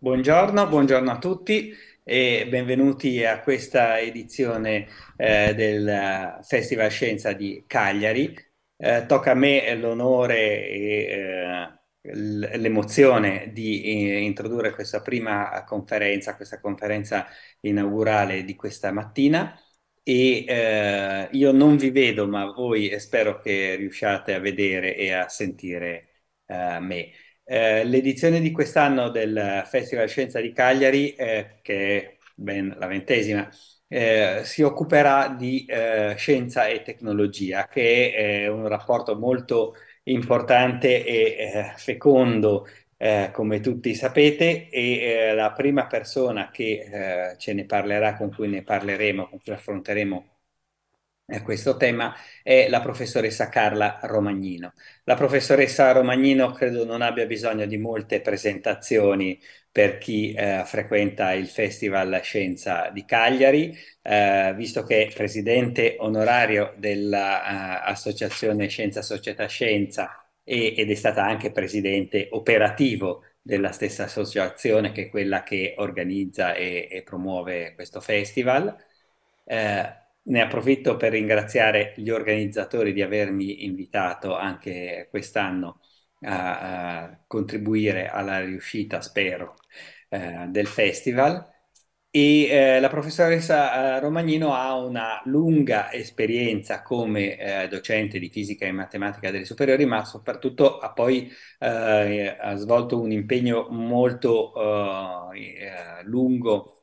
Buongiorno, buongiorno, a tutti e benvenuti a questa edizione eh, del Festival Scienza di Cagliari. Eh, tocca a me l'onore e eh, l'emozione di eh, introdurre questa prima conferenza, questa conferenza inaugurale di questa mattina e eh, io non vi vedo ma voi spero che riusciate a vedere e a sentire eh, me. Eh, l'edizione di quest'anno del Festival Scienza di Cagliari, eh, che è ben la ventesima, eh, si occuperà di eh, scienza e tecnologia, che è eh, un rapporto molto importante e fecondo, come tutti sapete, e la prima persona che ce ne parlerà, con cui ne parleremo, con cui affronteremo a eh, questo tema è la professoressa Carla Romagnino. La professoressa Romagnino credo non abbia bisogno di molte presentazioni per chi eh, frequenta il Festival Scienza di Cagliari, eh, visto che è presidente onorario dell'Associazione eh, uh, Scienza Società Scienza e, ed è stata anche presidente operativo della stessa associazione che è quella che organizza e, e promuove questo festival. Eh, ne approfitto per ringraziare gli organizzatori di avermi invitato anche quest'anno a, a contribuire alla riuscita, spero, eh, del festival. E eh, la professoressa eh, Romagnino ha una lunga esperienza come eh, docente di fisica e matematica delle superiori, ma soprattutto ha poi eh, ha svolto un impegno molto eh, eh, lungo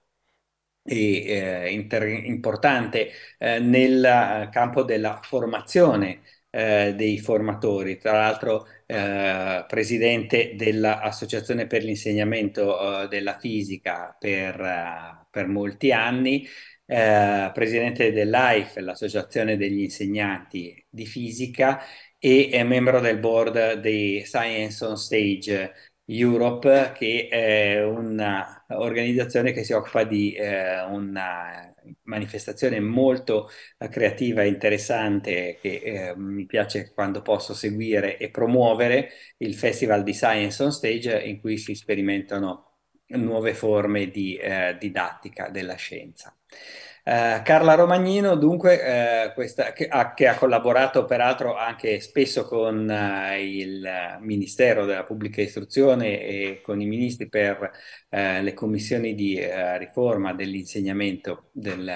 e, eh, inter- importante eh, nel eh, campo della formazione eh, dei formatori. Tra l'altro, eh, presidente dell'Associazione per l'insegnamento eh, della fisica per, per molti anni, presidente dell'AIF, l'Associazione degli insegnanti di fisica, e è membro del board di Science on Stage Europe, che è un'organizzazione che si occupa di eh, una manifestazione molto eh, creativa e interessante che eh, mi piace quando posso seguire e promuovere, il Festival di Science on Stage, in cui si sperimentano nuove forme di eh, didattica della scienza. Eh, Carla Romagnino, dunque, eh, questa, che, ha, che, ha, collaborato peraltro anche spesso con eh, il Ministero della Pubblica Istruzione e con i ministri per eh, le commissioni di eh, riforma dell'insegnamento del,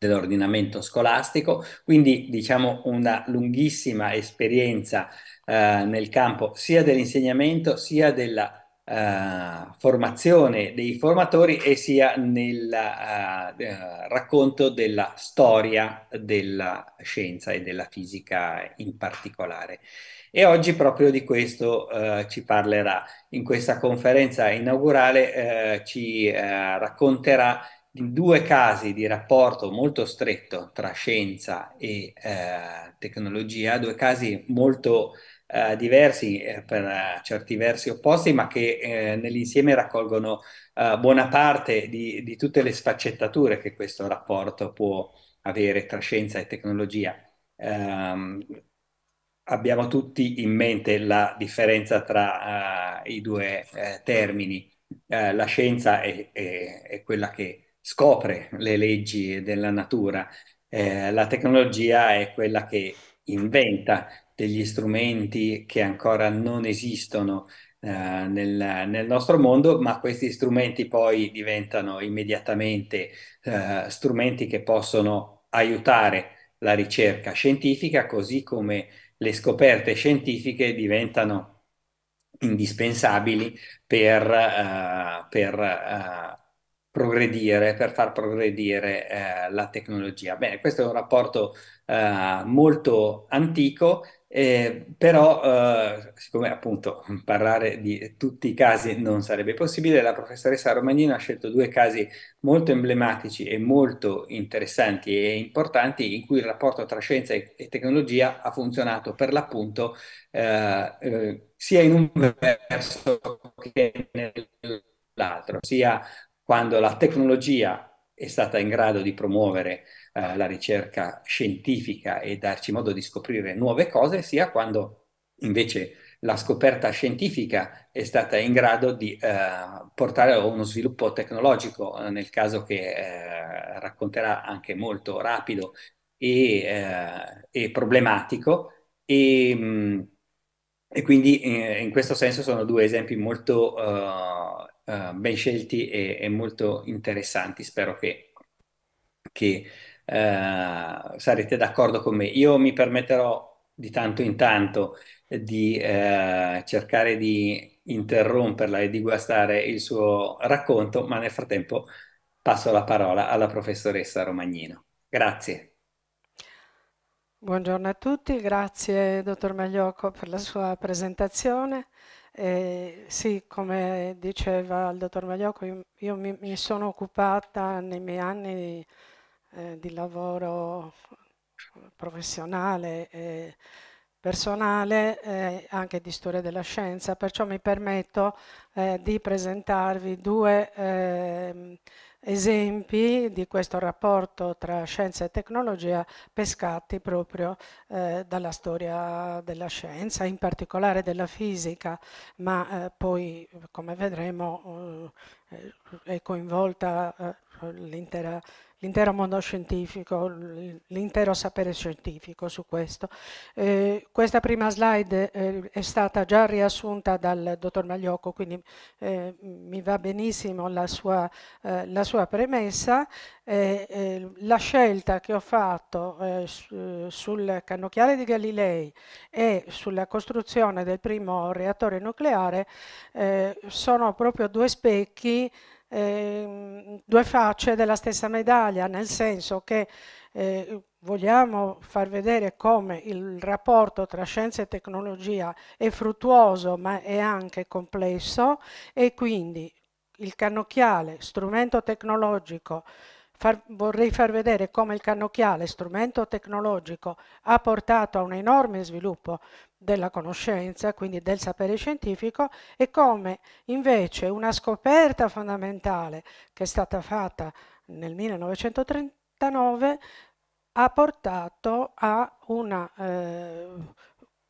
dell'ordinamento scolastico, quindi diciamo una lunghissima esperienza nel campo sia dell'insegnamento sia della uh, formazione dei formatori e sia nel uh, racconto della storia della scienza e della fisica in particolare. E oggi proprio di questo ci parlerà. In questa conferenza inaugurale ci racconterà in due casi di rapporto molto stretto tra scienza e tecnologia, due casi molto eh, diversi, eh, per eh, certi versi opposti, ma che eh, nell'insieme raccolgono eh, buona parte di, di, tutte le sfaccettature che questo rapporto può avere tra scienza e tecnologia. Ehm, abbiamo tutti in mente la differenza tra eh, i due termini. la scienza è, è, è quella che scopre le leggi della natura, eh, la tecnologia è quella che inventa degli strumenti che ancora non esistono eh, nel, nel, nostro mondo, ma questi strumenti poi diventano immediatamente eh, strumenti che possono aiutare la ricerca scientifica, così come le scoperte scientifiche diventano indispensabili per, uh, per uh, progredire, per far progredire uh, la tecnologia. Bene, questo è un rapporto molto antico eh, però, eh, siccome appunto parlare di tutti i casi non sarebbe possibile, la professoressa Romagnino ha scelto due casi molto emblematici e molto interessanti e importanti in cui il rapporto tra scienza e, e tecnologia ha funzionato per l'appunto eh, eh sia in un verso che nell'altro, sia quando la tecnologia è stata in grado di promuovere eh, la ricerca scientifica e darci modo di scoprire nuove cose, sia quando invece la scoperta scientifica è stata in grado di eh, portare a uno sviluppo tecnologico, nel caso che eh, racconterà anche molto rapido e, eh, e problematico. E, mm, e quindi in, eh, in questo senso sono due esempi molto eh, ben scelti e, e, molto interessanti. Spero che, che eh, sarete d'accordo con me. Io mi permetterò di tanto in tanto di eh, cercare di interromperla e di guastare il suo racconto, ma nel frattempo passo la parola alla professoressa Romagnino. Grazie. Buongiorno a tutti, grazie dottor Magliocco per la sua presentazione. Eh, sì, come diceva il dottor Magliocco, io, io mi, mi sono occupata nei miei anni di eh, di lavoro professionale e personale, eh, anche di storia della scienza, perciò mi permetto eh, di presentarvi due eh, esempi di questo rapporto tra scienza e tecnologia pescati proprio eh, dalla storia della scienza, in particolare della fisica, ma eh, poi come vedremo eh, è coinvolta eh, l'intera l'intero mondo scientifico, l'intero sapere scientifico su questo. Eh, questa prima slide eh, è stata già riassunta dal dottor Magliocco, quindi eh, mi va benissimo la sua, eh, la sua premessa. Eh, eh, la scelta che ho fatto su, sul cannocchiale di Galilei e sulla costruzione del primo reattore nucleare sono proprio due specchi eh, due facce della stessa medaglia, nel senso che eh, vogliamo far vedere come il rapporto tra scienza e tecnologia è fruttuoso ma è anche complesso e quindi il cannocchiale, strumento tecnologico, Far, vorrei far vedere come il cannocchiale, strumento tecnologico, ha portato a un enorme sviluppo della conoscenza, quindi del sapere scientifico, e come invece una scoperta fondamentale che è stata fatta nel 1939 ha portato una, eh,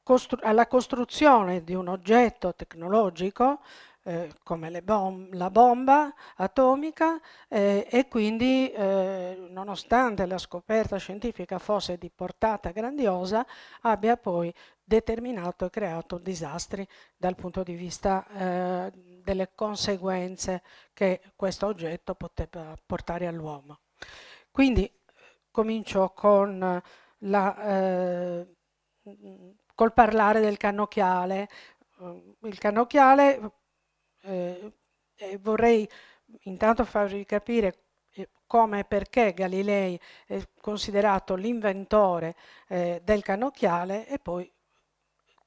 costru alla costruzione di un oggetto tecnologico eh, come bom la bomba atomica eh, e quindi eh, nonostante la scoperta scientifica fosse di portata grandiosa abbia poi determinato e creato disastri dal punto di vista eh, delle conseguenze che questo oggetto poteva portare all'uomo. Quindi eh, comincio con la, eh, col parlare del cannocchiale. Eh, il cannocchiale eh, vorrei intanto farvi capire eh, come e perché Galilei è considerato l'inventore eh, del cannocchiale e poi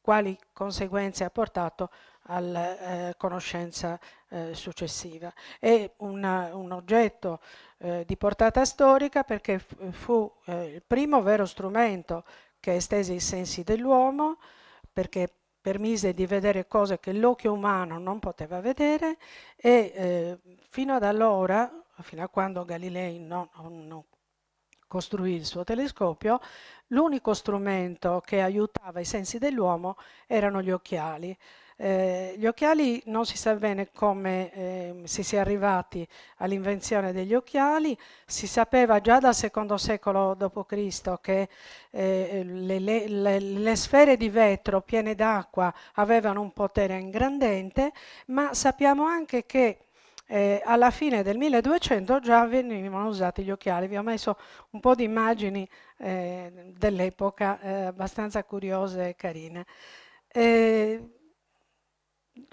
quali conseguenze ha portato alla eh, conoscenza eh, successiva. È una, un oggetto eh, di portata storica perché fu eh, il primo vero strumento che estese i sensi dell'uomo, perché permise di vedere cose che l'occhio umano non poteva vedere e eh, fino ad allora, fino a quando Galilei non, non costruì il suo telescopio, l'unico strumento che aiutava i sensi dell'uomo erano gli occhiali. Eh, gli occhiali non si sa bene come eh, si sia arrivati all'invenzione degli occhiali, si sapeva già dal secondo secolo d.C. che eh, le, le, le, sfere di vetro piene d'acqua avevano un potere ingrandente, ma sappiamo anche che eh, alla fine del 1200 già venivano usati gli occhiali. Vi ho messo un po' di immagini eh, dell'epoca eh, abbastanza curiose e carine.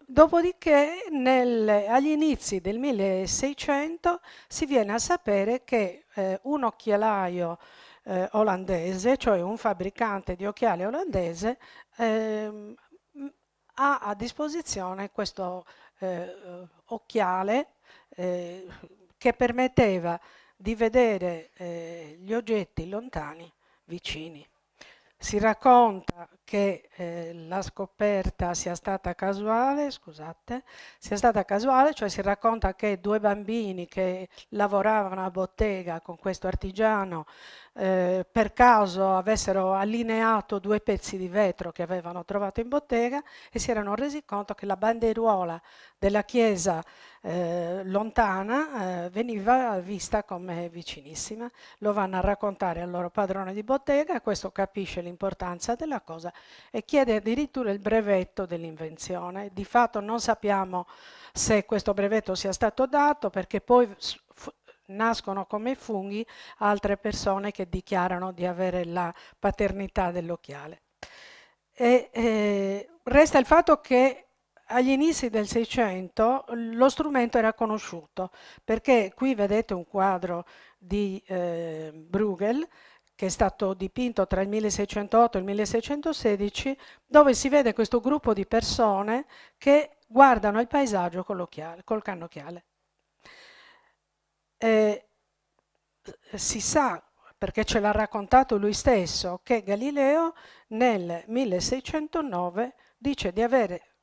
dopodiché nel, agli inizi del 1600 si viene a sapere che eh, un occhialaio eh, olandese, cioè un fabbricante di occhiali olandese, ehm, ha a disposizione questo eh, occhiale eh, che permetteva di vedere eh, gli oggetti lontani vicini. Si racconta che eh, la scoperta sia stata casuale, scusate, sia stata casuale, cioè si racconta che due bambini che lavoravano a bottega con questo artigiano eh, per caso avessero allineato due pezzi di vetro che avevano trovato in bottega e si erano resi conto che la banderuola della chiesa eh, lontana eh, veniva vista come vicinissima. Lo vanno a raccontare al loro padrone di bottega, questo capisce l'importanza della cosa e chiede addirittura il brevetto dell'invenzione. Di fatto non sappiamo se questo brevetto sia stato dato perché poi nascono come funghi altre persone che dichiarano di avere la paternità dell'occhiale. E, eh, resta il fatto che agli inizi del Seicento lo strumento era conosciuto, perché qui vedete un quadro di eh, Bruegel che è stato dipinto tra il 1608 e il 1616, dove si vede questo gruppo di persone che guardano il paesaggio col cannocchiale eh, si sa, perché ce l'ha raccontato lui stesso, che Galileo nel 1609 dice di, avere,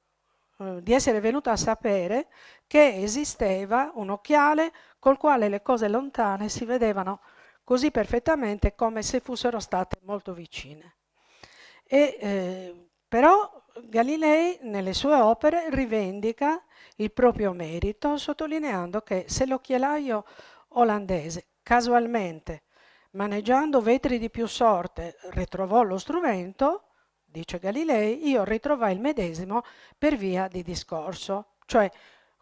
eh, di essere venuto a sapere che esisteva un occhiale col quale le cose lontane si vedevano così perfettamente come se fossero state molto vicine. E, eh, però Galilei nelle sue opere rivendica il proprio merito sottolineando che se l'occhialaio olandese casualmente maneggiando vetri di più sorte ritrovò lo strumento, dice Galilei, io ritrovai il medesimo per via di discorso, cioè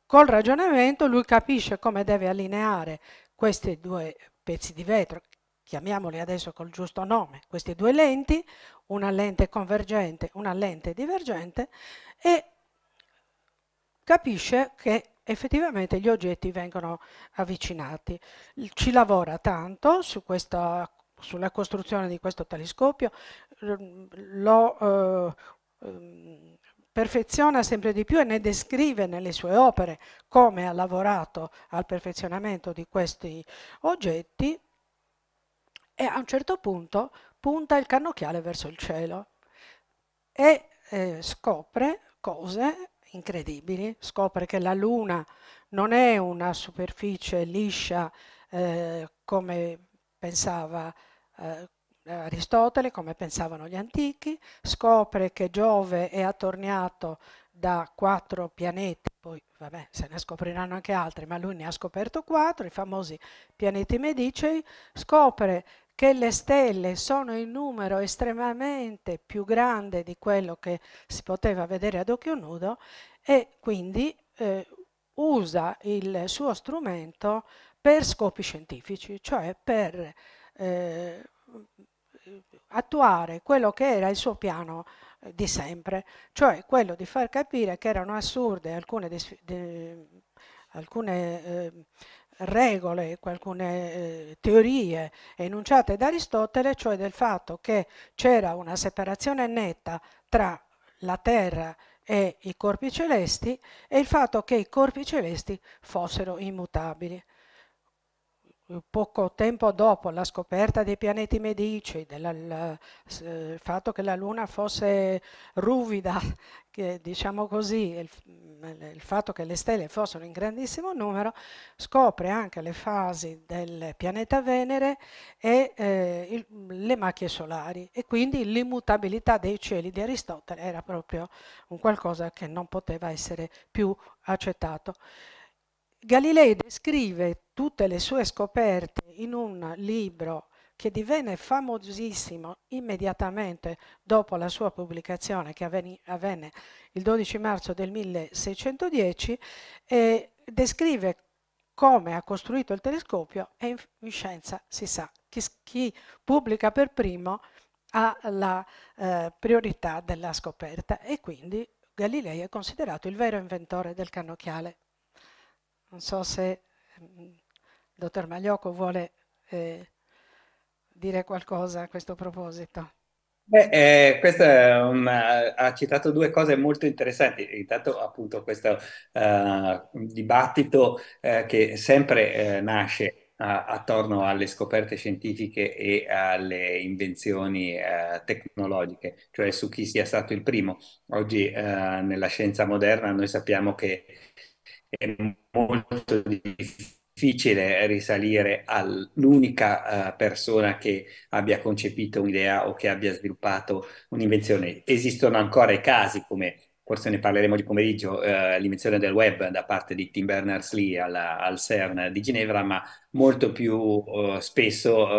col ragionamento lui capisce come deve allineare questi due pezzi di vetro chiamiamoli adesso col giusto nome, queste due lenti, una lente convergente, una lente divergente, e capisce che effettivamente gli oggetti vengono avvicinati. Ci lavora tanto su questa, sulla costruzione di questo telescopio, lo eh, ehm, perfeziona sempre di più e ne descrive nelle sue opere come ha lavorato al perfezionamento di questi oggetti, e a un certo punto punta il cannocchiale verso il cielo e eh, scopre cose incredibili, scopre che la Luna non è una superficie liscia eh, come pensava eh, Aristotele, come pensavano gli antichi, scopre che Giove è attorniato da quattro pianeti poi vabbè, se ne scopriranno anche altri, ma lui ne ha scoperto quattro, i famosi pianeti medicei, scopre che le stelle sono in numero estremamente più grande di quello che si poteva vedere ad occhio nudo e quindi eh, usa il suo strumento per scopi scientifici, cioè per eh, attuare quello che era il suo piano di sempre, cioè quello di far capire che erano assurde alcune, de, alcune eh, regole, alcune eh, teorie enunciate da Aristotele, cioè del fatto che c'era una separazione netta tra la Terra e i corpi celesti e il fatto che i corpi celesti fossero immutabili poco tempo dopo la scoperta dei pianeti medici, del eh, fatto che la Luna fosse ruvida, che, diciamo così, il, il, fatto che le stelle fossero in grandissimo numero, scopre anche le fasi del pianeta Venere e eh, il, le macchie solari e quindi l'immutabilità dei cieli di Aristotele era proprio un qualcosa che non poteva essere più accettato. Galilei descrive tutte le sue scoperte in un libro che divenne famosissimo immediatamente dopo la sua pubblicazione che avvenne il 12 marzo del 1610 e descrive come ha costruito il telescopio e in scienza si sa chi, chi pubblica per primo ha la eh, priorità della scoperta e quindi Galilei è considerato il vero inventore del cannocchiale non so se il ehm, dottor Magliocco vuole eh, dire qualcosa a questo proposito. Beh, eh, questa una, ha citato due cose molto interessanti. Intanto, appunto, questo uh, dibattito uh, che sempre uh, nasce attorno alle scoperte scientifiche e alle invenzioni eh, tecnologiche, cioè su chi sia stato il primo. Oggi eh, nella scienza moderna noi sappiamo che è molto difficile risalire all'unica uh, persona che abbia concepito un'idea o che abbia sviluppato un'invenzione. Esistono ancora i casi come forse ne parleremo di pomeriggio, eh, l'invenzione del web da parte di Tim Berners-Lee alla, al CERN di Ginevra, ma molto più eh, spesso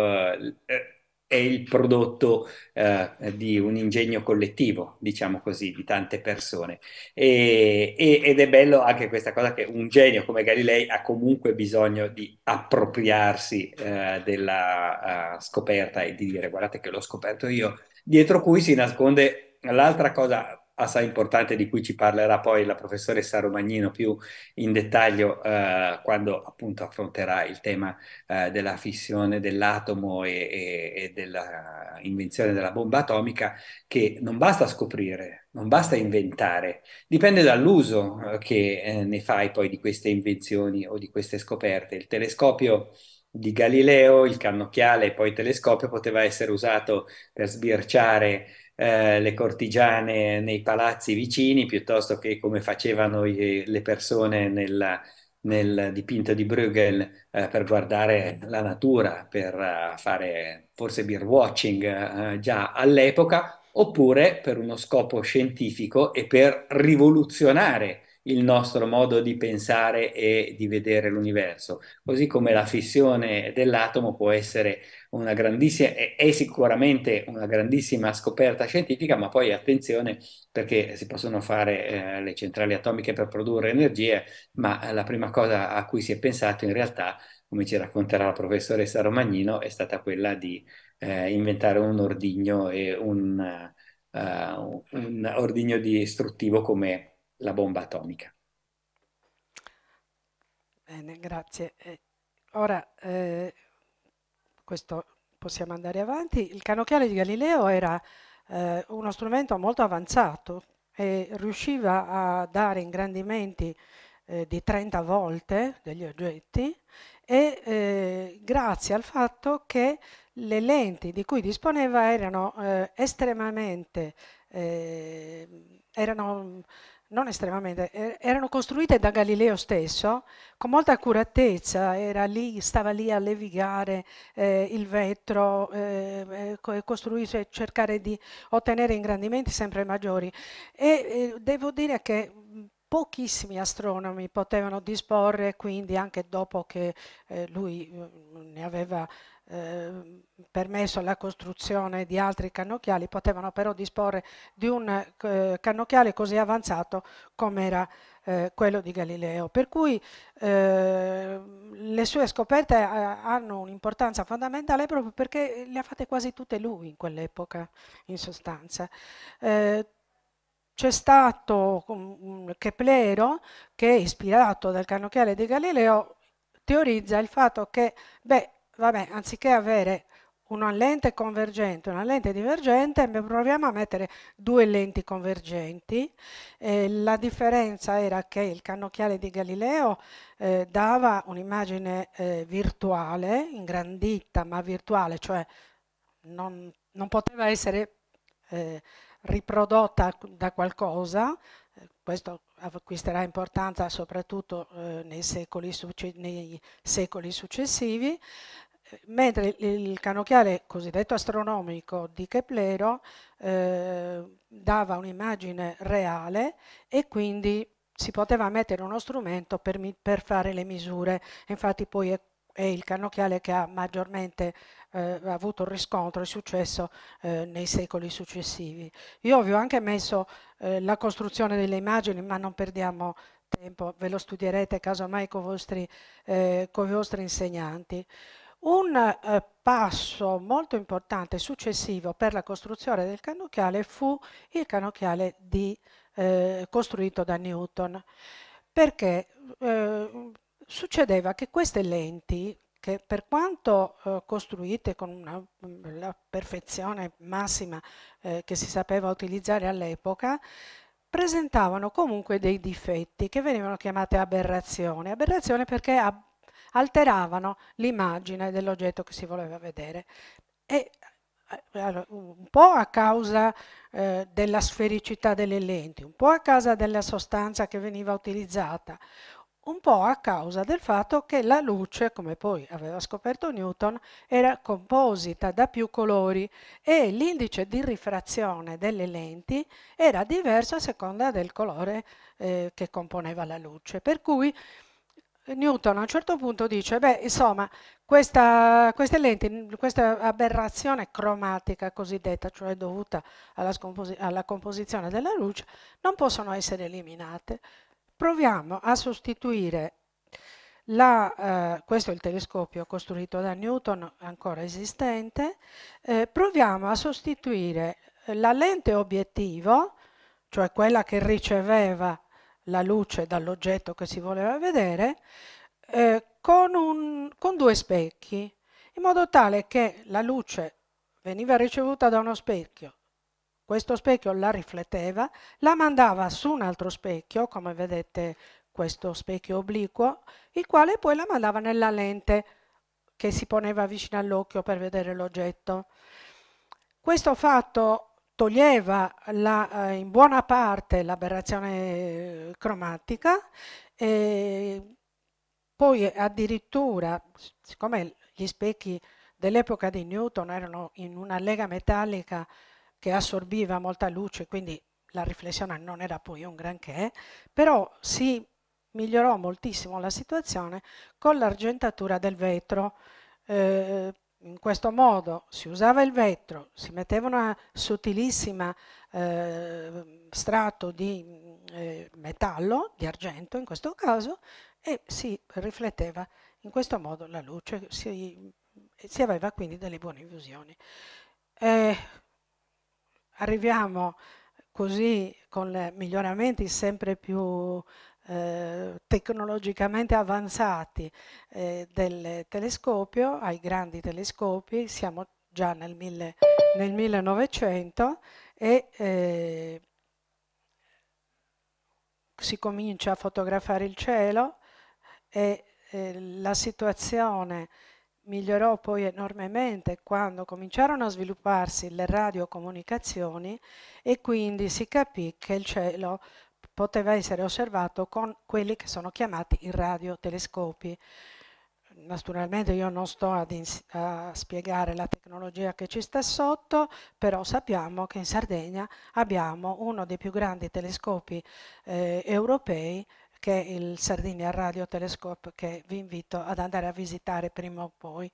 eh, è il prodotto eh, di un ingegno collettivo, diciamo così, di tante persone. E, e, ed è bello anche questa cosa che un genio come Galilei ha comunque bisogno di appropriarsi eh, della uh, scoperta e di dire guardate che l'ho scoperto io, dietro cui si nasconde l'altra cosa assai importante di cui ci parlerà poi la professoressa Romagnino più in dettaglio eh, quando appunto affronterà il tema eh, della fissione dell'atomo e, e, e dell'invenzione della bomba atomica, che non basta scoprire, non basta inventare, dipende dall'uso eh, che eh, ne fai poi di queste invenzioni o di queste scoperte. Il telescopio di Galileo, il cannocchiale e poi il telescopio poteva essere usato per sbirciare eh, le cortigiane nei palazzi vicini piuttosto che come facevano i, le persone nella, nel dipinto di Bruegel eh, per guardare la natura, per uh, fare forse beer watching uh, già all'epoca, oppure per uno scopo scientifico e per rivoluzionare il nostro modo di pensare e di vedere l'universo, così come la fissione dell'atomo può essere una grandissima, è, è sicuramente una grandissima scoperta scientifica, ma poi attenzione perché si possono fare eh, le centrali atomiche per produrre energie, ma eh, la prima cosa a cui si è pensato in realtà, come ci racconterà la professoressa Romagnino, è stata quella di eh, inventare un ordigno e un, uh, un ordigno distruttivo come la bomba atomica. Bene, grazie. Ora, eh, questo possiamo andare avanti, il canocchiale di Galileo era eh, uno strumento molto avanzato e riusciva a dare ingrandimenti eh, di 30 volte degli oggetti e eh, grazie al fatto che le lenti di cui disponeva erano eh, estremamente eh, erano non estremamente, er erano costruite da Galileo stesso con molta accuratezza, era lì, stava lì a levigare eh, il vetro, eh, eh costruire, cercare di ottenere ingrandimenti sempre maggiori. E eh, devo dire che pochissimi astronomi potevano disporre, quindi anche dopo che eh, lui eh, ne aveva eh, permesso la costruzione di altri cannocchiali, potevano però disporre di un eh, cannocchiale così avanzato come era eh, quello di Galileo. Per cui ehm, le sue scoperte eh, hanno un'importanza fondamentale proprio perché le ha fatte quasi tutte lui in quell'epoca, in sostanza eh, c'è stato Keplero che, ispirato dal cannocchiale di Galileo, teorizza il fatto che beh, vabbè, anziché avere una lente convergente e una lente divergente, proviamo a mettere due lenti convergenti. Eh, la differenza era che il cannocchiale di Galileo eh, dava un'immagine eh, virtuale, ingrandita ma virtuale, cioè non, non poteva essere eh, riprodotta da qualcosa, eh, questo acquisterà importanza soprattutto eh, nei secoli, nei secoli successivi, mentre il canocchiale cosiddetto astronomico di Keplero eh, dava un'immagine reale e quindi si poteva mettere uno strumento per, per fare le misure. Infatti poi è, è il cannocchiale che ha maggiormente eh, avuto riscontro e successo eh, nei secoli successivi. Io vi ho anche messo eh, la costruzione delle immagini, ma non perdiamo tempo, ve lo studierete casomai con i vostri, eh, con i vostri insegnanti. Un eh, passo molto importante successivo per la costruzione del cannocchiale fu il cannocchiale di, eh, costruito da Newton, perché eh, succedeva che queste lenti, che per quanto eh, costruite con una, mm, la perfezione massima eh, che si sapeva utilizzare all'epoca, presentavano comunque dei difetti che venivano chiamate aberrazioni. Aberrazione perché ab alteravano l'immagine dell'oggetto che si voleva vedere. E, eh, un po' a causa eh, della sfericità delle lenti, un po' a causa della sostanza che veniva utilizzata, un po' a causa del fatto che la luce, come poi aveva scoperto Newton, era composita da più colori e l'indice di rifrazione delle lenti era diverso a seconda del colore eh, che componeva la luce. Per cui Newton a un certo punto dice, beh, insomma, questa, queste lenti, questa aberrazione cromatica cosiddetta, cioè dovuta alla, alla composizione della luce, non possono essere eliminate. Proviamo a sostituire la, eh, questo è il telescopio costruito da Newton, ancora esistente, eh, proviamo a sostituire la lente obiettivo, cioè quella che riceveva la luce dall'oggetto che si voleva vedere eh, con, un, con due specchi, in modo tale che la luce veniva ricevuta da uno specchio, questo specchio la rifletteva, la mandava su un altro specchio, come vedete questo specchio obliquo, il quale poi la mandava nella lente che si poneva vicino all'occhio per vedere l'oggetto. Questo fatto toglieva la, eh, in buona parte l'aberrazione cromatica e poi addirittura, siccome gli specchi dell'epoca di Newton erano in una lega metallica che assorbiva molta luce, quindi la riflessione non era poi un granché, però si migliorò moltissimo la situazione con l'argentatura del vetro. Eh, in questo modo si usava il vetro, si metteva una sottilissima eh, strato di eh, metallo, di argento in questo caso, e si rifletteva in questo modo la luce, si, si aveva quindi delle buone illusioni. arriviamo così con miglioramenti sempre più eh, tecnologicamente avanzati eh, del telescopio ai grandi telescopi, siamo già nel, mille, nel 1900 e eh, si comincia a fotografare il cielo e eh, la situazione migliorò poi enormemente quando cominciarono a svilupparsi le radiocomunicazioni e quindi si capì che il cielo poteva essere osservato con quelli che sono chiamati i radiotelescopi. Naturalmente io non sto ad a spiegare la tecnologia che ci sta sotto, però sappiamo che in Sardegna abbiamo uno dei più grandi telescopi eh, europei che è il Sardinia Radio Telescope che vi invito ad andare a visitare prima o poi.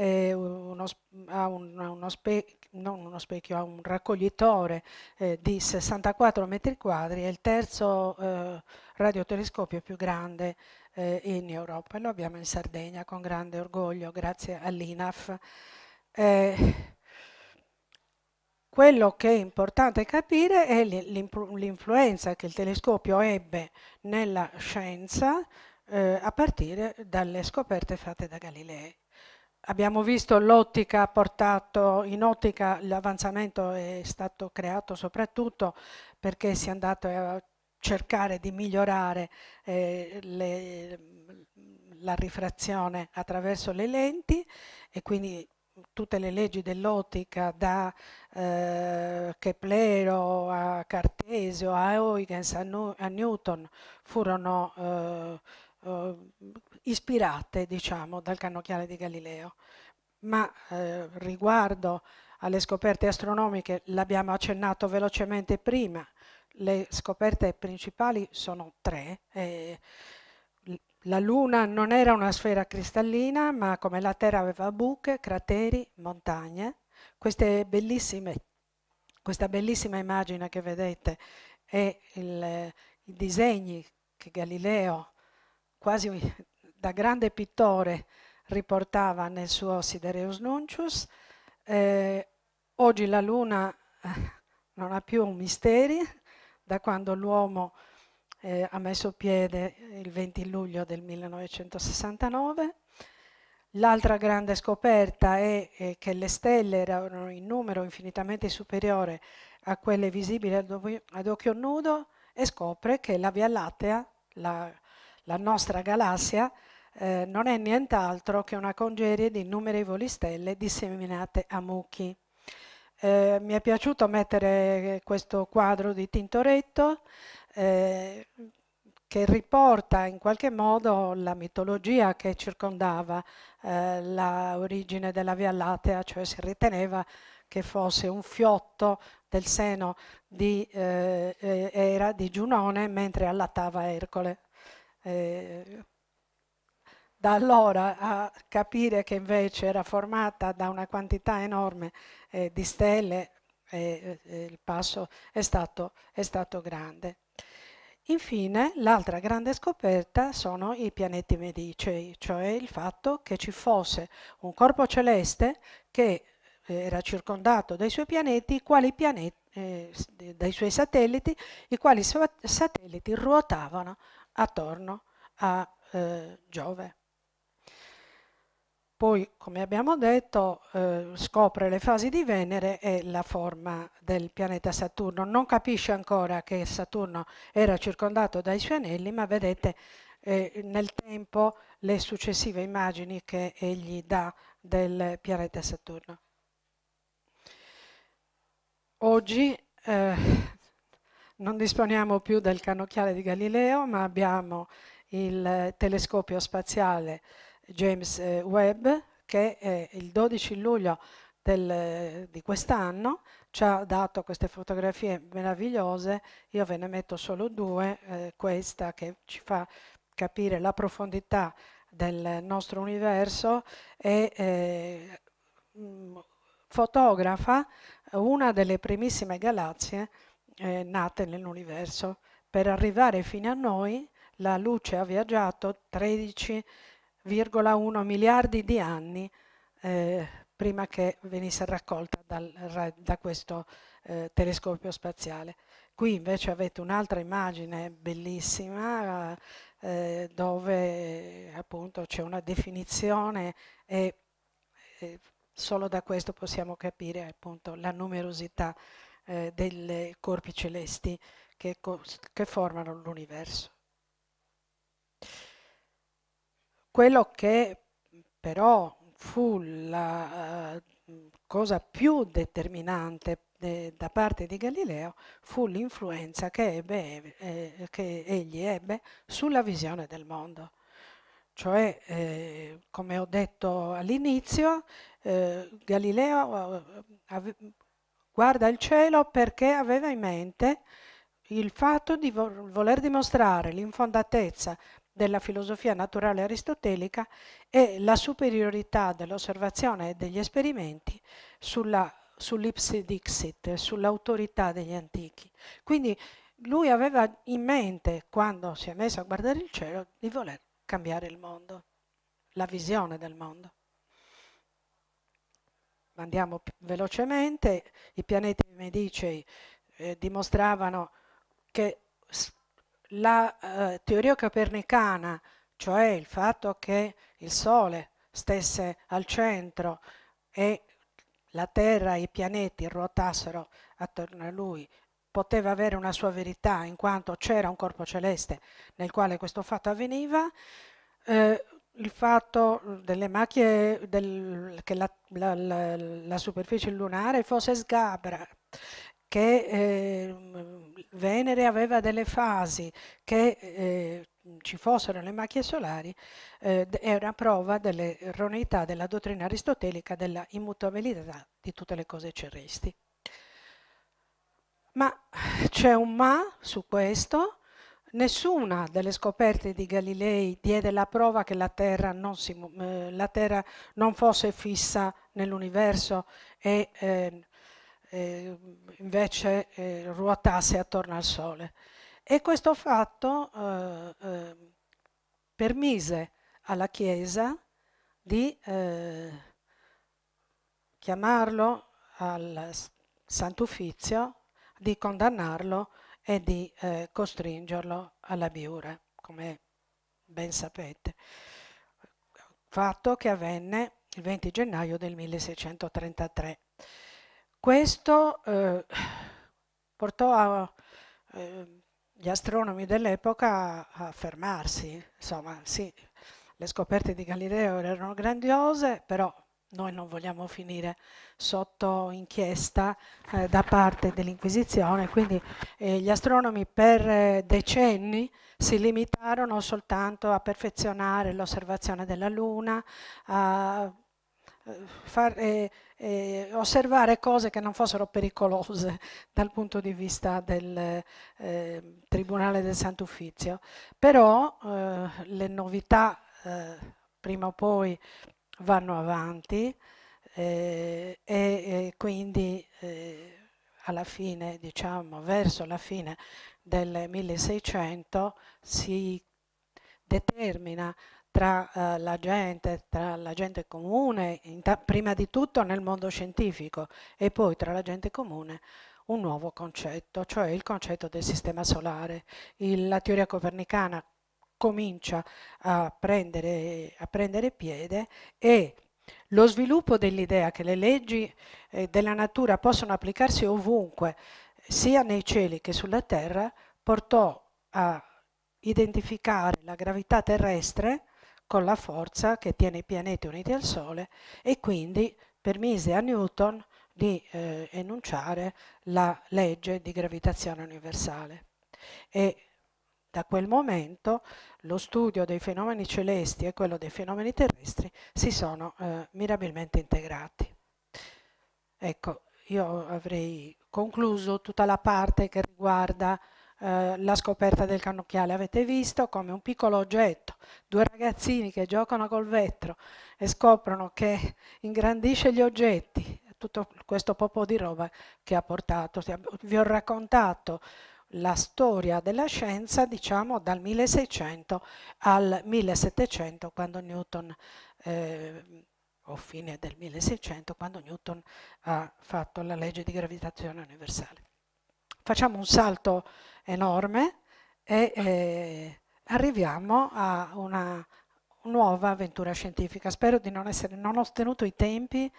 Eh, uno, ha un, uno, spe, non uno specchio, ha un raccoglitore eh, di 64 metri quadri, è il terzo eh, radiotelescopio più grande eh, in Europa lo abbiamo in Sardegna con grande orgoglio grazie all'INAF. Eh, quello che è importante capire è l'influenza che il telescopio ebbe nella scienza a partire dalle scoperte fatte da Galilei. Abbiamo visto l'ottica portato, in ottica l'avanzamento è stato creato soprattutto perché si è andato a cercare di migliorare eh, le, la rifrazione attraverso le lenti e quindi tutte le leggi dell'ottica da eh, Keplero a Cartesio a Huygens a, New a Newton furono eh, eh, ispirate diciamo, dal cannocchiale di Galileo, ma eh, riguardo alle scoperte astronomiche l'abbiamo accennato velocemente prima, le scoperte principali sono tre. Eh, la Luna non era una sfera cristallina, ma come la Terra aveva buche, crateri, montagne. Bellissime, questa bellissima immagine che vedete è il, i disegni che Galileo quasi da grande pittore riportava nel suo Sidereus Nuncius. Eh, oggi la Luna eh, non ha più misteri da quando l'uomo eh, ha messo piede il 20 luglio del 1969. L'altra grande scoperta è, è che le stelle erano in numero infinitamente superiore a quelle visibili ad, ad occhio nudo e scopre che la Via Lattea, la, la nostra galassia, eh, non è nient'altro che una congerie di innumerevoli stelle disseminate a mucchi. Eh, mi è piaciuto mettere questo quadro di Tintoretto eh, che riporta in qualche modo la mitologia che circondava eh, l'origine della Via Lattea, cioè si riteneva che fosse un fiotto del seno di eh, eh, Era di Giunone mentre allattava Ercole. Da allora a capire che invece era formata da una quantità enorme eh, di stelle, eh, eh, il passo è stato, è stato grande. Infine, l'altra grande scoperta sono i pianeti medicei, cioè il fatto che ci fosse un corpo celeste che eh, era circondato dai suoi pianeti, pianeti eh, dai suoi satelliti, i quali satelliti ruotavano attorno a eh, Giove. Poi, come abbiamo detto, eh, scopre le fasi di Venere e la forma del pianeta Saturno. Non capisce ancora che Saturno era circondato dai suoi anelli, ma vedete eh, nel tempo le successive immagini che egli dà del pianeta Saturno. Oggi eh, non disponiamo più del cannocchiale di Galileo, ma abbiamo il telescopio spaziale James eh, Webb che eh, il 12 luglio del, eh, di quest'anno ci ha dato queste fotografie meravigliose, io ve ne metto solo due, eh, questa che ci fa capire la profondità del nostro universo e eh, mm, fotografa una delle primissime galassie eh, nate nell'universo. Per arrivare fino a noi la luce ha viaggiato 13 1,1 miliardi di anni eh, prima che venisse raccolta dal, da questo eh, telescopio spaziale. Qui invece avete un'altra immagine bellissima eh, dove appunto c'è una definizione e solo da questo possiamo capire appunto la numerosità eh, dei corpi celesti che, che formano l'universo. Quello che però fu la uh, cosa più determinante eh, da parte di Galileo fu l'influenza che, ebbe, eh, che egli ebbe sulla visione del mondo. Cioè, eh, come ho detto all'inizio, eh, Galileo eh, guarda il cielo perché aveva in mente il fatto di voler dimostrare l'infondatezza della filosofia naturale aristotelica è la superiorità dell'osservazione e degli esperimenti sulla, sull'ipse dixit, sull'autorità degli antichi. Quindi lui aveva in mente, quando si è messo a guardare il cielo, di voler cambiare il mondo, la visione del mondo. Andiamo velocemente, i pianeti medicei eh, dimostravano che la eh, teoria copernicana, cioè il fatto che il Sole stesse al centro e la Terra e i pianeti ruotassero attorno a lui, poteva avere una sua verità in quanto c'era un corpo celeste nel quale questo fatto avveniva. Eh, il fatto delle macchie, del, che la, la, la, la, superficie lunare fosse sgabra che eh, Venere aveva delle fasi, che eh, ci fossero le macchie solari, eh, una prova dell'erroneità della dottrina aristotelica della immutabilità di tutte le cose celesti. Ma c'è un ma su questo. Nessuna delle scoperte di Galilei diede la prova che la Terra non, si, eh, la terra non fosse fissa nell'universo e eh, eh, invece eh, ruotasse attorno al Sole. E questo fatto eh, eh, permise alla Chiesa di eh, chiamarlo al Sant'Uffizio, di condannarlo e di costringerlo alla biura, come ben sapete fatto che avvenne il 20 gennaio del 1633. Questo eh, portò a, eh, gli astronomi dell'epoca a fermarsi. Insomma, sì, le scoperte di Galileo erano grandiose, però noi non vogliamo finire sotto inchiesta eh, da parte dell'Inquisizione, quindi eh, gli astronomi per eh, decenni si limitarono soltanto a perfezionare l'osservazione della Luna, a far, eh, eh, osservare cose che non fossero pericolose dal punto di vista del eh, Tribunale del Sant'Uffizio. Però eh, le novità eh, prima o poi vanno avanti eh, e, e, quindi alla fine, diciamo, verso la fine del 1600 si determina tra eh, la gente, tra la gente comune, prima di tutto nel mondo scientifico e poi tra la gente comune un nuovo concetto, cioè il concetto del sistema solare. Il, la teoria copernicana comincia a prendere, a prendere piede e lo sviluppo dell'idea che le leggi eh, della natura possono applicarsi ovunque, sia nei cieli che sulla terra, portò a identificare la gravità terrestre con la forza che tiene i pianeti uniti al Sole e quindi permise a Newton di eh, enunciare la legge di gravitazione universale. E da quel momento lo studio dei fenomeni celesti e quello dei fenomeni terrestri si sono eh, mirabilmente integrati. Ecco, io avrei concluso tutta la parte che riguarda eh, la scoperta del cannocchiale avete visto come un piccolo oggetto, due ragazzini che giocano col vetro e scoprono che ingrandisce gli oggetti, tutto questo po' di roba che ha portato. Vi ho raccontato la storia della scienza, diciamo, dal 1600 al 1700, quando Newton, eh, o fine del 1600, quando Newton ha fatto la legge di gravitazione universale. Facciamo un salto enorme e eh, arriviamo a una nuova avventura scientifica. Spero di non essere, non ho tenuto i tempi,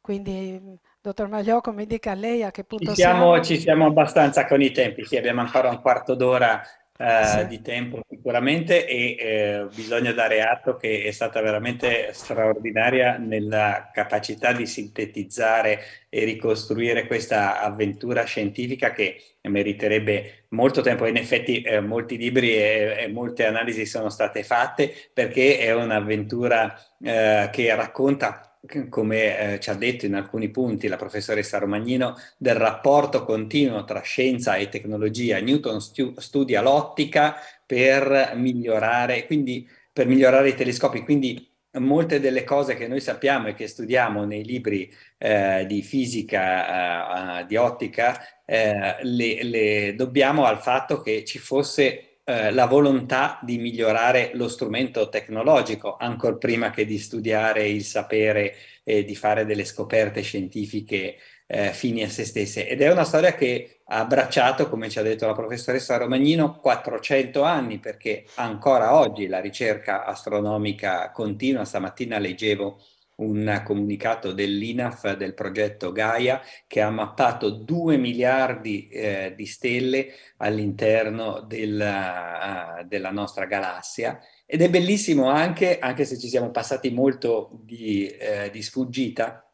quindi mm, dottor Magliocco mi dica lei a che punto ci siamo, siamo. Ci siamo abbastanza con i tempi, sì, abbiamo ancora un quarto d'ora eh, sì. di tempo sicuramente e eh, bisogna dare atto che è stata veramente straordinaria nella capacità di sintetizzare e ricostruire questa avventura scientifica che meriterebbe molto tempo. In effetti eh, molti libri e, e, molte analisi sono state fatte perché è un'avventura eh, che racconta come eh, ci ha detto in alcuni punti la professoressa Romagnino, del rapporto continuo tra scienza e tecnologia. Newton stu- studia l'ottica per migliorare, quindi, per migliorare, i telescopi, quindi molte delle cose che noi sappiamo e che studiamo nei libri eh, di fisica, eh, di ottica, eh, le, le dobbiamo al fatto che ci fosse eh, la volontà di migliorare lo strumento tecnologico, ancora prima che di studiare il sapere e di fare delle scoperte scientifiche eh, fini a se stesse. Ed è una storia che ha abbracciato, come ci ha detto la professoressa Romagnino, 400 anni, perché ancora oggi la ricerca astronomica continua. Stamattina leggevo un comunicato dell'INAF del progetto Gaia che ha mappato 2 miliardi eh, di stelle all'interno della, ah, della nostra galassia ed è bellissimo anche, anche se ci siamo passati molto di, eh, di sfuggita,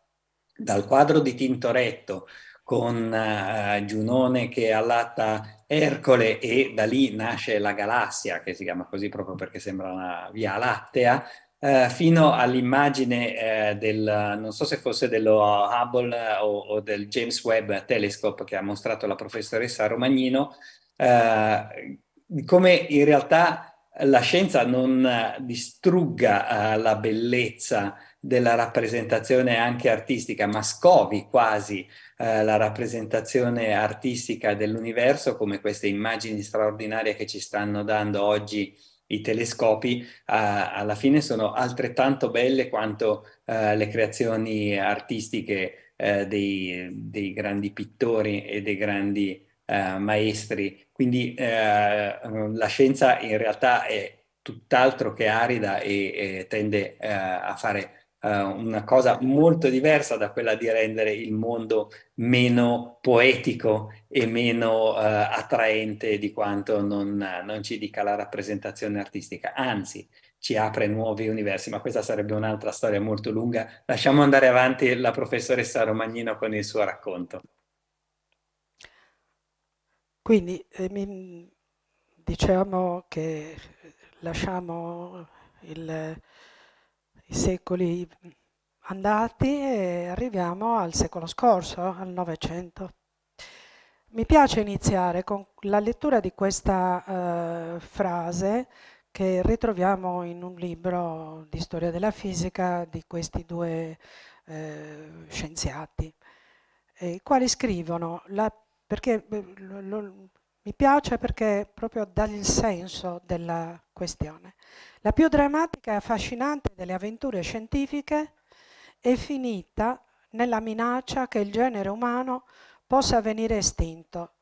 dal quadro di Tintoretto con eh, Giunone che allatta Ercole e da lì nasce la galassia, che si chiama così proprio perché sembra una via lattea, eh, fino all'immagine eh, del, non so se fosse dello Hubble eh, o, o, del James Webb Telescope che ha mostrato la professoressa Romagnino, eh, come in realtà la scienza non distrugga la bellezza della rappresentazione anche artistica, ma scovi quasi eh, la rappresentazione artistica dell'universo come queste immagini straordinarie che ci stanno dando oggi i telescopi, eh, alla fine sono altrettanto belle quanto eh, le creazioni artistiche eh, dei, dei, grandi pittori e dei grandi maestri. Quindi la scienza in realtà è tutt'altro che arida e, e tende a fare eh, una cosa molto diversa da quella di rendere il mondo meno poetico e meno uh, attraente di quanto non, non ci dica la rappresentazione artistica. Anzi, ci apre nuovi universi, ma questa sarebbe un'altra storia molto lunga. Lasciamo andare avanti la professoressa Romagnino con il suo racconto. Quindi eh, diciamo che lasciamo il, secoli andati e arriviamo al secolo scorso, al Novecento. Mi piace iniziare con la lettura di questa eh, frase che ritroviamo in un libro di storia della fisica di questi due eh, scienziati, eh, i quali scrivono, la, perché lo, lo, mi piace perché proprio dà il senso della questione. La più drammatica e affascinante delle avventure scientifiche è finita nella minaccia che il genere umano possa venire estinto.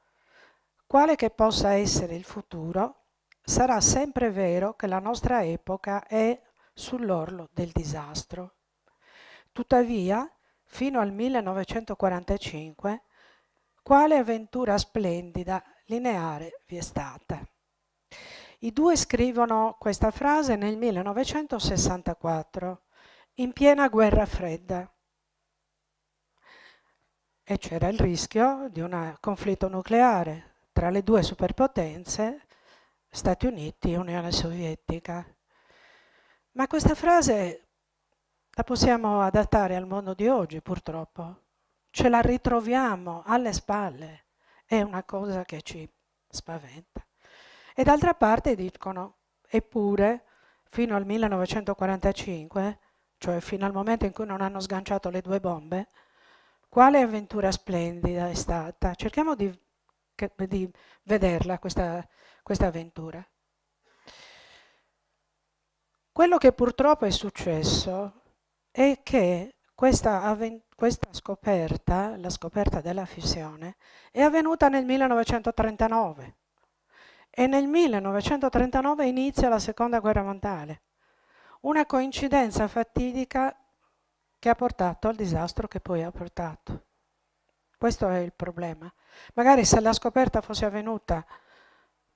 Quale che possa essere il futuro, sarà sempre vero che la nostra epoca è sull'orlo del disastro. Tuttavia, fino al 1945, quale avventura splendida lineare vi è stata. I due scrivono questa frase nel 1964, in piena guerra fredda. E c'era il rischio di un conflitto nucleare tra le due superpotenze, Stati Uniti e Unione Sovietica. Ma questa frase la possiamo adattare al mondo di oggi, purtroppo. Ce la ritroviamo alle spalle. È una cosa che ci spaventa. E d'altra parte dicono, eppure, fino al 1945, cioè fino al momento in cui non hanno sganciato le due bombe, quale avventura splendida è stata. Cerchiamo di, di vederla, questa, questa avventura. Quello che purtroppo è successo è che questa, questa, scoperta, la scoperta della fissione, è avvenuta nel 1939 e nel 1939 inizia la seconda guerra mondiale. Una coincidenza fatidica che ha portato al disastro che poi ha portato. Questo è il problema. Magari se la scoperta fosse avvenuta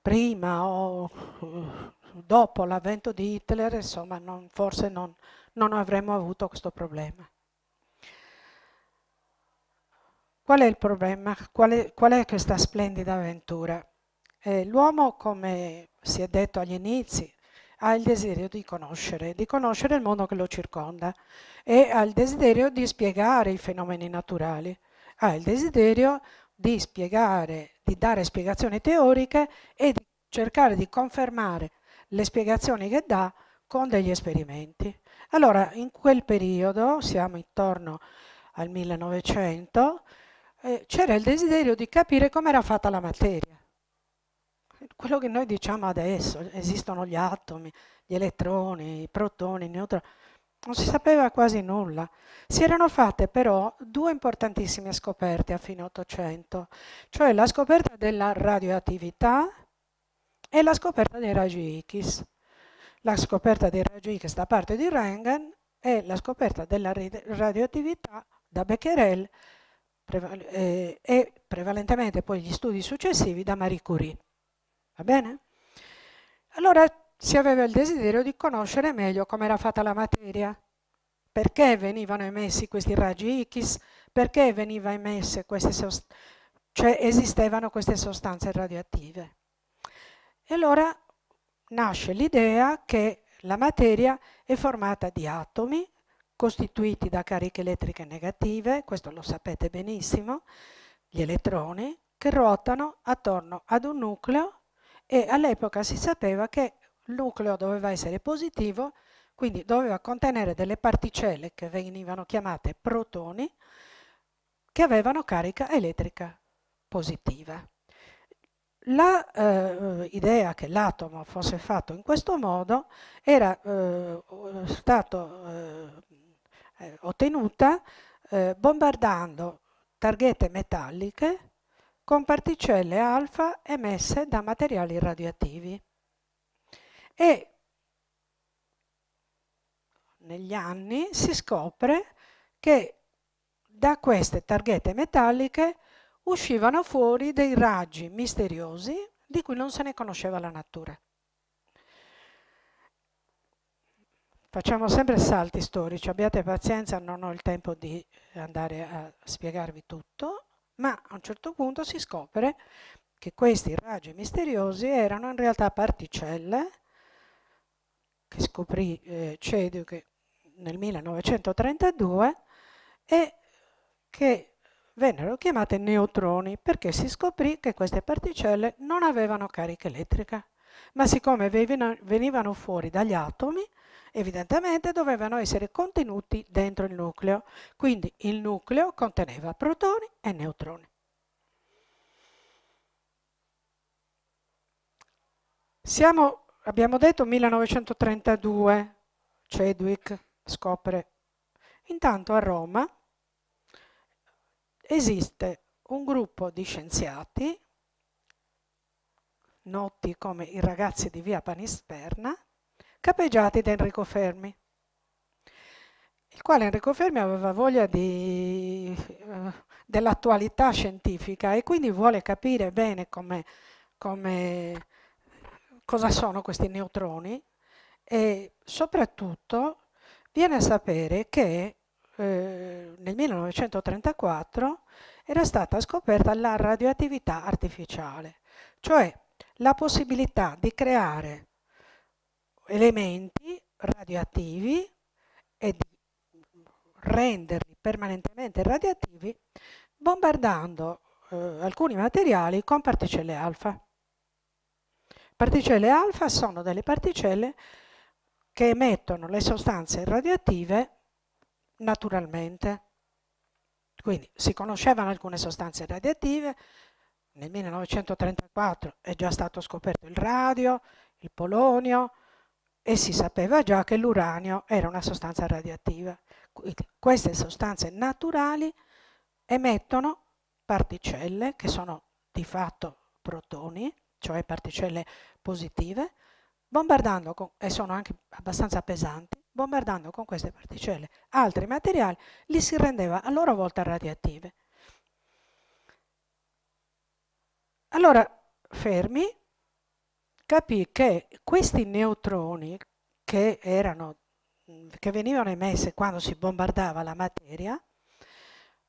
prima o uh, dopo l'avvento di Hitler, insomma, non, forse non, non avremmo avuto questo problema. Qual è il problema? Qual è, qual è questa splendida avventura? Eh, l'uomo, come si è detto agli inizi, ha il desiderio di conoscere, di conoscere il mondo che lo circonda e ha il desiderio di spiegare i fenomeni naturali, ha il desiderio di spiegare, di dare spiegazioni teoriche e di cercare di confermare le spiegazioni che dà con degli esperimenti. Allora, in quel periodo, siamo intorno al 1900, eh, c'era il desiderio di capire come era fatta la materia. Quello che noi diciamo adesso, esistono gli atomi, gli elettroni, i protoni, i neutroni, non si sapeva quasi nulla. Si erano fatte però due importantissime scoperte a fine 800, cioè la scoperta della radioattività e la scoperta dei raggi X. La scoperta dei raggi X da parte di Rengen e la scoperta della radioattività da Becquerel preval eh, e prevalentemente poi gli studi successivi da Marie Curie. Va bene? Allora si aveva il desiderio di conoscere meglio come era fatta la materia, perché venivano emessi questi raggi X, perché venivano emesse queste sostanze, cioè esistevano queste sostanze radioattive. E allora nasce l'idea che la materia è formata di atomi costituiti da cariche elettriche negative, questo lo sapete benissimo, gli elettroni, che ruotano attorno ad un nucleo e all'epoca si sapeva che il nucleo doveva essere positivo, quindi doveva contenere delle particelle che venivano chiamate protoni, che avevano carica elettrica positiva. L'idea eh, che l'atomo fosse fatto in questo modo era eh, stato eh, eh, ottenuta eh, bombardando targhette metalliche con particelle alfa emesse da materiali radioattivi. E negli anni si scopre che da queste targhette metalliche uscivano fuori dei raggi misteriosi di cui non se ne conosceva la natura. Facciamo sempre salti storici, abbiate pazienza, non ho il tempo di andare a spiegarvi tutto, ma a un certo punto si scopre che questi raggi misteriosi erano in realtà particelle che scoprì eh, Cedio nel 1932 e che vennero chiamate neutroni perché si scoprì che queste particelle non avevano carica elettrica, ma siccome venivano fuori dagli atomi, evidentemente dovevano essere contenuti dentro il nucleo, quindi il nucleo conteneva protoni e neutroni. Siamo, abbiamo detto, 1932, Chadwick scopre. Intanto a Roma esiste un gruppo di scienziati, noti come i ragazzi di via Panisperna, capeggiati da Enrico Fermi, il quale Enrico Fermi aveva voglia di, eh, dell'attualità scientifica e quindi vuole capire bene come, come, cosa sono questi neutroni e soprattutto viene a sapere che eh, nel 1934 era stata scoperta la radioattività artificiale, cioè la possibilità di creare elementi radioattivi e di renderli permanentemente radioattivi bombardando eh, alcuni materiali con particelle alfa. Particelle alfa sono delle particelle che emettono le sostanze radioattive naturalmente. Quindi si conoscevano alcune sostanze radioattive, nel 1934 è già stato scoperto il radio, il polonio, e si sapeva già che l'uranio era una sostanza radioattiva. Queste sostanze naturali emettono particelle che sono di fatto protoni, cioè particelle positive, bombardando con, e sono anche abbastanza pesanti, bombardando con queste particelle altri materiali, li si rendeva a loro volta radioattive. Allora, Fermi capì che questi neutroni che, erano, che venivano emessi quando si bombardava la materia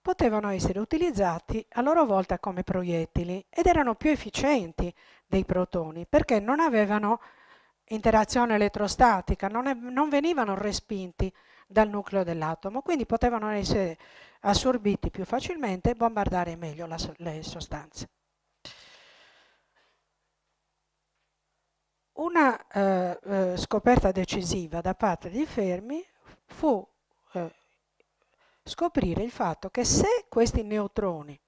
potevano essere utilizzati a loro volta come proiettili ed erano più efficienti dei protoni perché non avevano interazione elettrostatica, non, è, non venivano respinti dal nucleo dell'atomo, quindi potevano essere assorbiti più facilmente e bombardare meglio la, le sostanze. Una eh, eh, scoperta decisiva da parte di Fermi fu eh, scoprire il fatto che se questi neutroni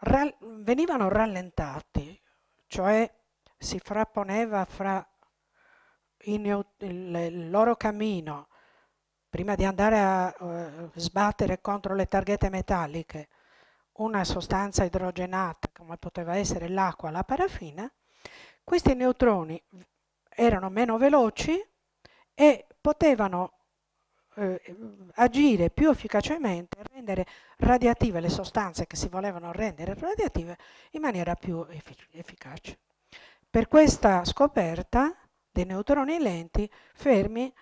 ra venivano rallentati, cioè si frapponeva fra il, il, loro cammino prima di andare a eh, sbattere contro le targhette metalliche una sostanza idrogenata come poteva essere l'acqua, la parafina, questi neutroni erano meno veloci e potevano eh, agire più efficacemente, rendere radiative le sostanze che si volevano rendere radiative in maniera più effic efficace. Per questa scoperta dei neutroni lenti, Fermi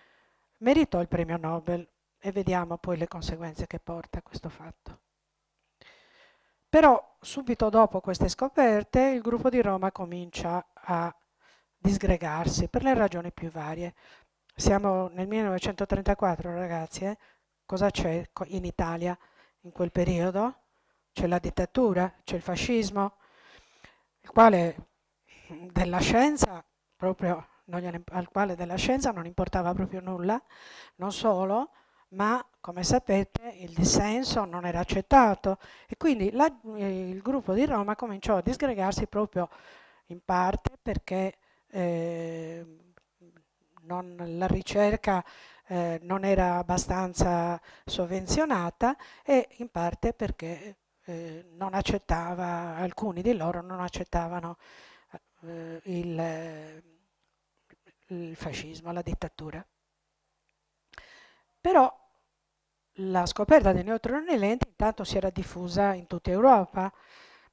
meritò il premio Nobel e vediamo poi le conseguenze che porta questo fatto. Però subito dopo queste scoperte il gruppo di Roma comincia a disgregarsi per le ragioni più varie. Siamo nel 1934, ragazzi, eh? cosa c'è in Italia in quel periodo? C'è la dittatura, c'è il fascismo, il quale mm, della scienza proprio non, al quale della scienza non importava proprio nulla, non solo, ma come sapete il dissenso non era accettato e quindi la, il gruppo di Roma cominciò a disgregarsi proprio in parte perché eh, non, la ricerca eh, non era abbastanza sovvenzionata e in parte perché eh, non accettava, alcuni di loro non accettavano eh, il, il fascismo, la dittatura. Però la scoperta dei neutroni lenti intanto si era diffusa in tutta Europa,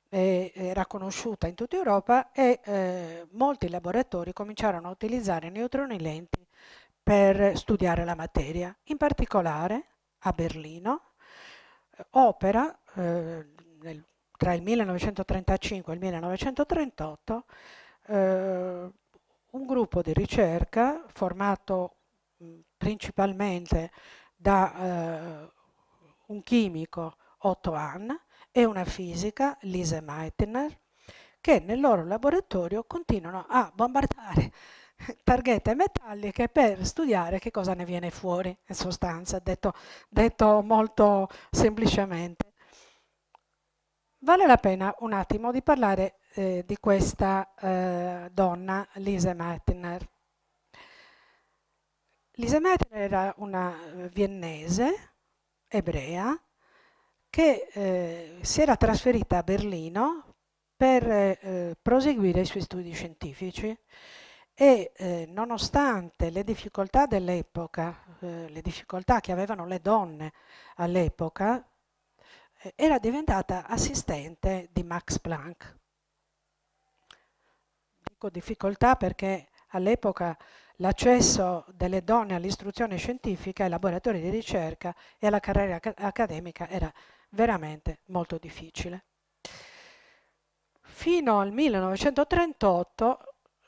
era conosciuta in tutta Europa e eh, molti laboratori cominciarono a utilizzare neutroni lenti per studiare la materia. In particolare a Berlino eh, opera eh, nel, tra il 1935 e il 1938 eh, un gruppo di ricerca formato mh, principalmente da eh, un chimico, Otto Hahn, e una fisica, Lise Meitner, che nel loro laboratorio continuano a bombardare targhette metalliche per studiare che cosa ne viene fuori, in sostanza, detto, detto molto semplicemente. Vale la pena un attimo di parlare eh, di questa eh, donna, Lise Meitner. Lise Meitner era una eh, viennese, ebrea, che eh, si era trasferita a Berlino per eh, proseguire i suoi studi scientifici e eh, nonostante le difficoltà dell'epoca, eh, le difficoltà che avevano le donne all'epoca, eh, era diventata assistente di Max Planck. Dico difficoltà perché all'epoca l'accesso delle donne all'istruzione scientifica, ai laboratori di ricerca e alla carriera accademica era veramente molto difficile. Fino al 1938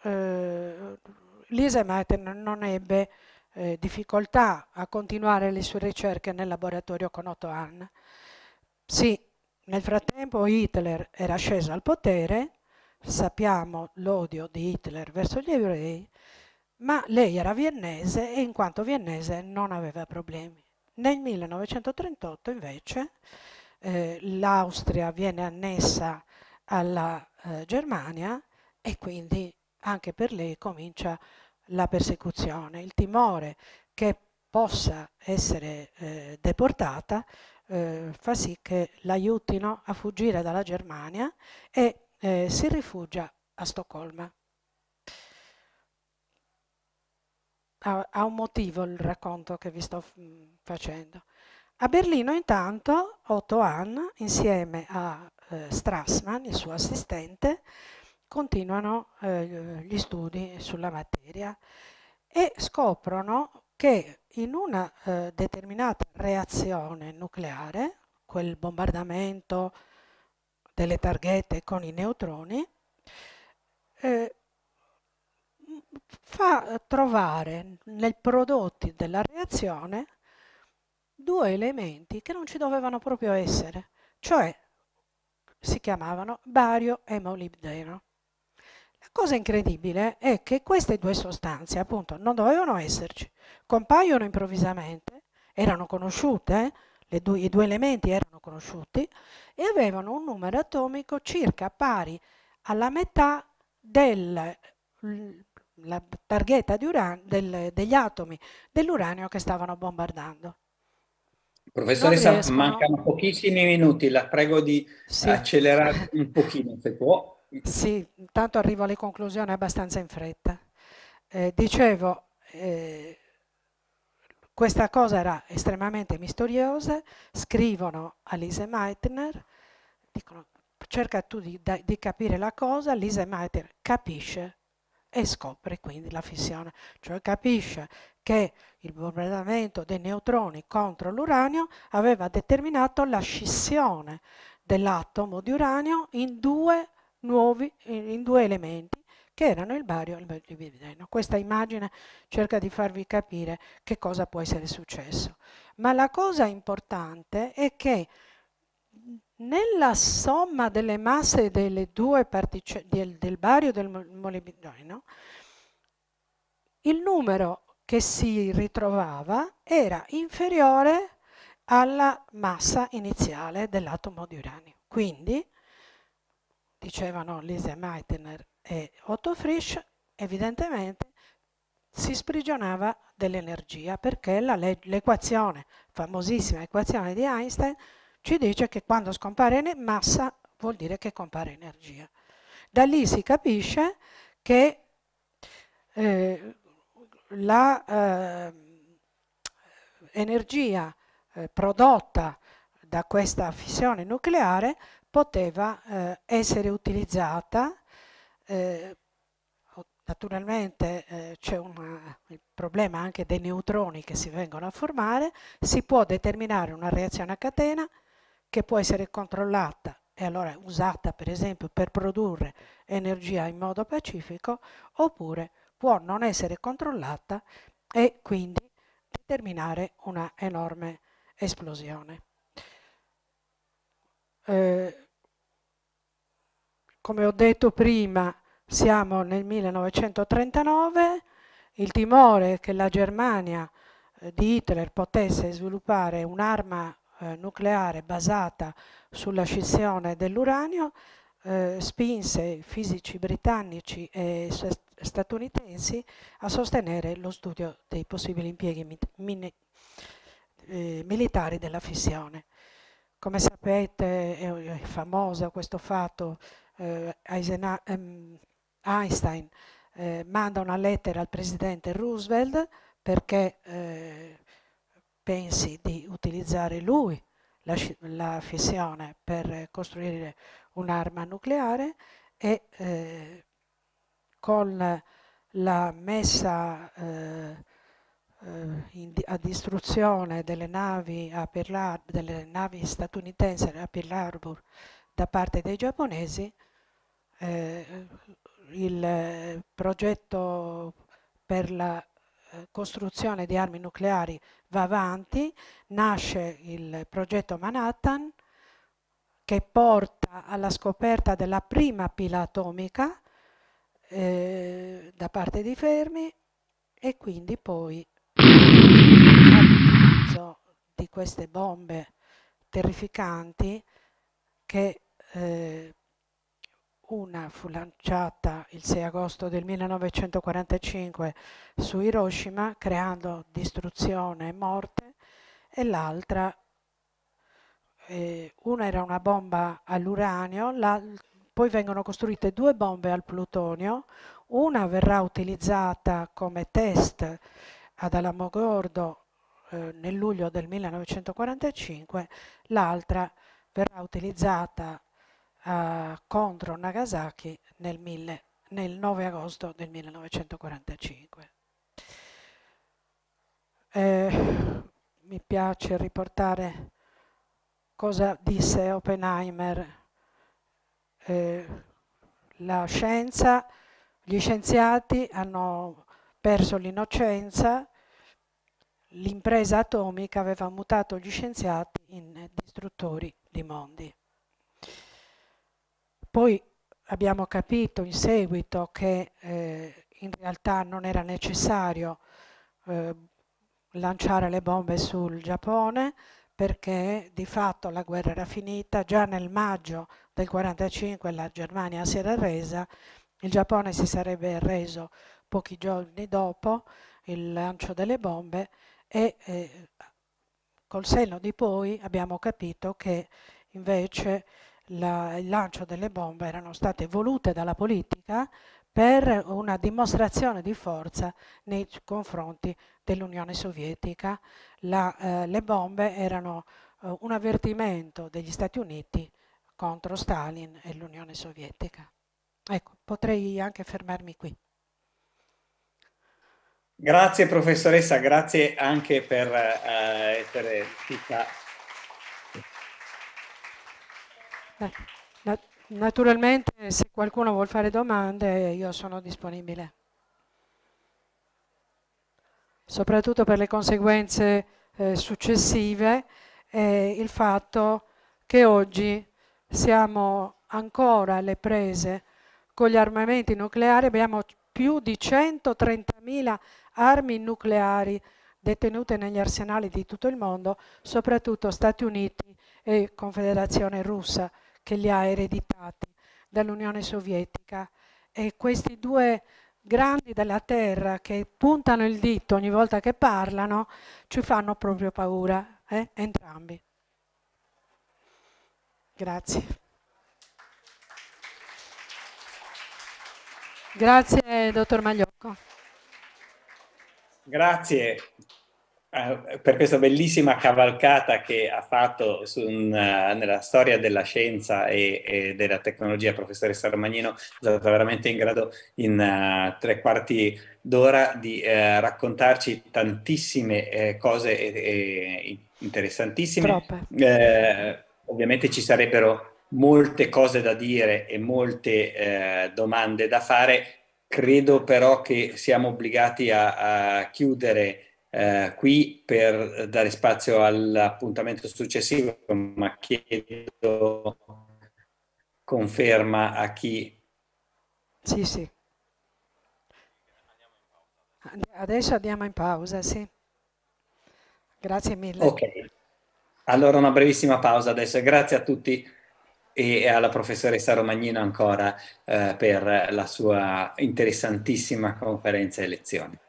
eh, Lise Meitner non ebbe eh, difficoltà a continuare le sue ricerche nel laboratorio con Otto Hahn. Sì, nel frattempo Hitler era sceso al potere, sappiamo l'odio di Hitler verso gli ebrei, ma lei era viennese e in quanto viennese non aveva problemi. Nel 1938 invece eh, l'Austria viene annessa alla eh, Germania e quindi anche per lei comincia la persecuzione. Il timore che possa essere eh, deportata eh, fa sì che l'aiutino a fuggire dalla Germania e eh, si rifugia a Stoccolma. ha, ha un motivo il racconto che vi sto mm, facendo. A Berlino intanto Otto Hahn insieme a eh, Strassman, il suo assistente, continuano eh, gli studi sulla materia e scoprono che in una eh, determinata reazione nucleare, quel bombardamento delle targhette con i neutroni, eh, fa eh, trovare nei prodotti della reazione due elementi che non ci dovevano proprio essere, cioè si chiamavano bario e molibdeno. La cosa incredibile è che queste due sostanze, appunto, non dovevano esserci, compaiono improvvisamente, erano conosciute, eh, due, i due elementi erano conosciuti e avevano un numero atomico circa pari alla metà del la targhetta uran, del, degli atomi dell'uranio che stavano bombardando. Professoressa, mancano pochissimi minuti, la prego di sì. accelerare un pochino se può. Sì, intanto arrivo alle conclusioni abbastanza in fretta. Eh, dicevo, eh, questa cosa era estremamente misteriosa, scrivono a Lise Meitner, dicono cerca tu di, di capire la cosa, Lise Meitner capisce e scopre quindi la fissione, cioè capisce che il bombardamento dei neutroni contro l'uranio aveva determinato la scissione dell'atomo di uranio in due, nuovi, in due elementi che erano il bario e il molibdeno. Questa immagine cerca di farvi capire che cosa può essere successo. Ma la cosa importante è che nella somma delle masse delle due particelle del, del bario del molibdeno, il numero che si ritrovava era inferiore alla massa iniziale dell'atomo di uranio. Quindi, dicevano Lise Meitner e Otto Frisch, evidentemente si sprigionava dell'energia perché l'equazione, famosissima equazione di Einstein, ci dice che quando scompare massa vuol dire che compare energia. Da lì si capisce che eh, l'energia eh, eh, prodotta da questa fissione nucleare poteva eh, essere utilizzata eh, Naturalmente eh, c'è il problema anche dei neutroni che si vengono a formare, si può determinare una reazione a catena che può essere controllata e allora usata per esempio per produrre energia in modo pacifico, oppure può non essere controllata e quindi determinare una enorme esplosione. Eh, come ho detto prima, siamo nel 1939, il timore che la Germania eh, di Hitler potesse sviluppare un'arma eh, nucleare basata sulla scissione dell'uranio eh, spinse fisici britannici e statunitensi a sostenere lo studio dei possibili impieghi mini, eh, militari della fissione. Come sapete è famoso questo fatto, eh, ehm, Einstein eh, manda una lettera al presidente Roosevelt perché eh, pensi di utilizzare lui la, la fissione per costruire un'arma nucleare e eh, con la messa eh, eh in, a distruzione delle navi, a Pearl, delle navi statunitensi a Pearl Harbor da parte dei giapponesi, eh, il progetto per la costruzione di armi nucleari va avanti, nasce il progetto Manhattan che porta alla scoperta della prima pila atomica eh, da parte di Fermi e quindi poi all'utilizzo di queste bombe terrificanti che eh, una fu lanciata il 6 agosto del 1945 su Hiroshima creando distruzione e morte e l'altra, eh, una era una bomba all'uranio, poi vengono costruite due bombe al plutonio, una verrà utilizzata come test ad Alamogordo eh, nel luglio del 1945, l'altra verrà utilizzata eh, contro Nagasaki nel, mille, nel 9 agosto del 1945. Eh, mi piace riportare cosa disse Oppenheimer. Eh, la scienza, gli scienziati hanno perso l'innocenza, l'impresa atomica aveva mutato gli scienziati in distruttori di mondi. Poi abbiamo capito in seguito che eh, in realtà non era necessario eh, lanciare le bombe sul Giappone perché di fatto la guerra era finita, già nel maggio del 1945 la Germania si era resa, il Giappone si sarebbe reso pochi giorni dopo il lancio delle bombe e eh, col senno di poi abbiamo capito che invece la, il lancio delle bombe erano state volute dalla politica per una dimostrazione di forza nei confronti dell'Unione Sovietica. La, eh, le bombe erano eh, un avvertimento degli Stati Uniti contro Stalin e l'Unione Sovietica. Ecco, potrei anche fermarmi qui. Grazie professoressa, grazie anche per, eh, per tutta Naturalmente se qualcuno vuole fare domande io sono disponibile. Soprattutto per le conseguenze eh, successive e il fatto che oggi siamo ancora alle prese con gli armamenti nucleari, abbiamo più di 130.000 armi nucleari detenute negli arsenali di tutto il mondo, soprattutto Stati Uniti e Confederazione Russa che li ha ereditati dall'Unione Sovietica e questi due grandi della terra che puntano il dito ogni volta che parlano ci fanno proprio paura, eh? entrambi. Grazie. Grazie dottor Magliocco. Grazie. Eh, per questa bellissima cavalcata che ha fatto su, uh, nella storia della scienza e, e della tecnologia, professoressa Romagnino, è stata veramente in grado in uh, tre quarti d'ora di raccontarci tantissime cose e, e interessantissime. ovviamente ci sarebbero molte cose da dire e molte domande da fare, credo però che siamo obbligati a, a chiudere eh, qui per dare spazio all'appuntamento successivo, ma chiedo conferma a chi... Sì, sì. Adesso andiamo in pausa, sì. Grazie mille. Ok. Allora una brevissima pausa adesso. Grazie a tutti e alla professoressa Romagnino ancora eh, per la sua interessantissima conferenza e lezione.